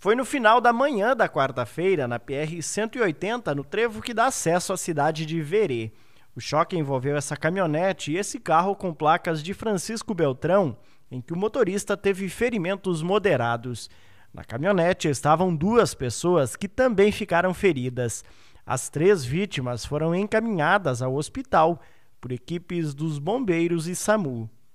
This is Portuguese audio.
Foi no final da manhã da quarta-feira, na PR 180, no trevo que dá acesso à cidade de Verê. O choque envolveu essa caminhonete e esse carro com placas de Francisco Beltrão, em que o motorista teve ferimentos moderados. Na caminhonete estavam duas pessoas que também ficaram feridas. As três vítimas foram encaminhadas ao hospital por equipes dos bombeiros e SAMU.